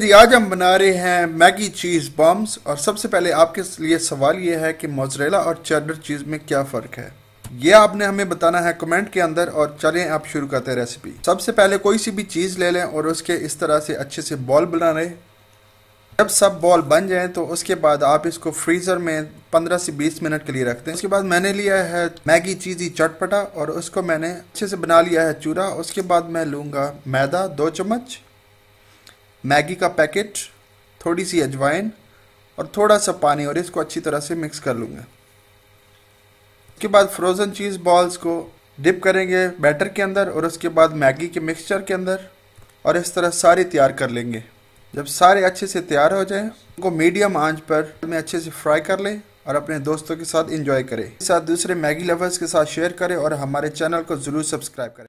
जी आज हम बना रहे हैं मैगी चीज़ बॉम्ब्स और सबसे पहले आपके लिए सवाल ये है कि मोजरेला और चेडर चीज़ में क्या फ़र्क है ये आपने हमें बताना है कमेंट के अंदर और चले आप शुरू करते हैं रेसिपी सबसे पहले कोई सी भी चीज़ ले लें और उसके इस तरह से अच्छे से बॉल बना लें जब सब बॉल बन जाए तो उसके बाद आप इसको फ्रीज़र में 15 से 20 मिनट के लिए रखते हैं उसके बाद मैंने लिया है मैगी चीज़ी चटपटा और उसको मैंने अच्छे से बना लिया है चूरा उसके बाद मैं लूंगा मैदा दो चम्मच मैगी का पैकेट थोड़ी सी अजवाइन और थोड़ा सा पानी और इसको अच्छी तरह से मिक्स कर लूँगा उसके बाद फ्रोज़न चीज़ बॉल्स को डिप करेंगे बैटर के अंदर और उसके बाद मैगी के मिक्सचर के अंदर और इस तरह सारे तैयार कर लेंगे जब सारे अच्छे से तैयार हो जाएं, उनको मीडियम आंच पर में अच्छे से फ्राई कर लें और अपने दोस्तों के साथ इंजॉय करें साथ दूसरे मैगी लवर्स के साथ शेयर करें और हमारे चैनल को ज़रूर सब्सक्राइब करें